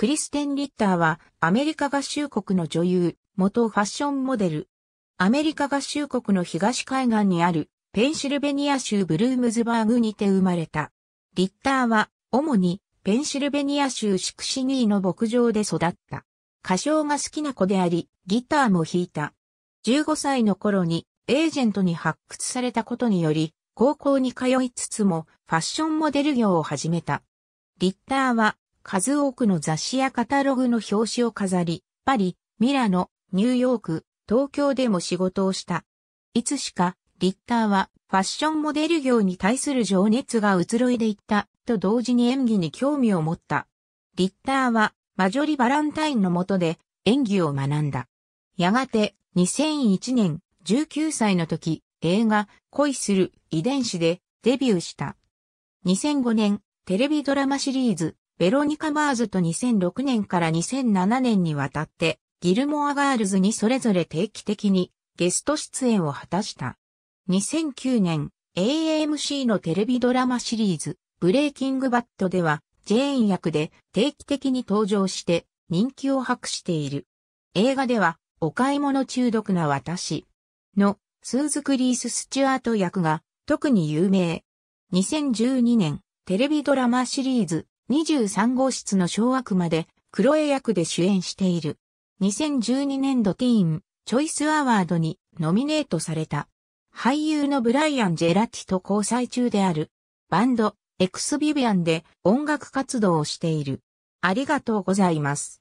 クリステン・リッターはアメリカ合衆国の女優、元ファッションモデル。アメリカ合衆国の東海岸にあるペンシルベニア州ブルームズバーグにて生まれた。リッターは主にペンシルベニア州シクシニーの牧場で育った。歌唱が好きな子であり、ギターも弾いた。15歳の頃にエージェントに発掘されたことにより、高校に通いつつもファッションモデル業を始めた。リッターは数多くの雑誌やカタログの表紙を飾り、パリ、ミラノ、ニューヨーク、東京でも仕事をした。いつしか、リッターはファッションモデル業に対する情熱が移ろいでいった、と同時に演技に興味を持った。リッターは、マジョリ・バランタインのもとで演技を学んだ。やがて、2001年、19歳の時、映画、恋する遺伝子でデビューした。2005年、テレビドラマシリーズ、ベロニカ・マーズと2006年から2007年にわたって、ギルモア・ガールズにそれぞれ定期的にゲスト出演を果たした。2009年、AMC のテレビドラマシリーズ、ブレイキングバットでは、ジェーン役で定期的に登場して人気を博している。映画では、お買い物中毒な私のスーズ・クリース・スチュアート役が特に有名。2012年、テレビドラマシリーズ、23号室の小悪魔で、クロエ役で主演している。2012年度ティーン、チョイスアワードにノミネートされた。俳優のブライアン・ジェラティと交際中である。バンド、エクスビビアンで音楽活動をしている。ありがとうございます。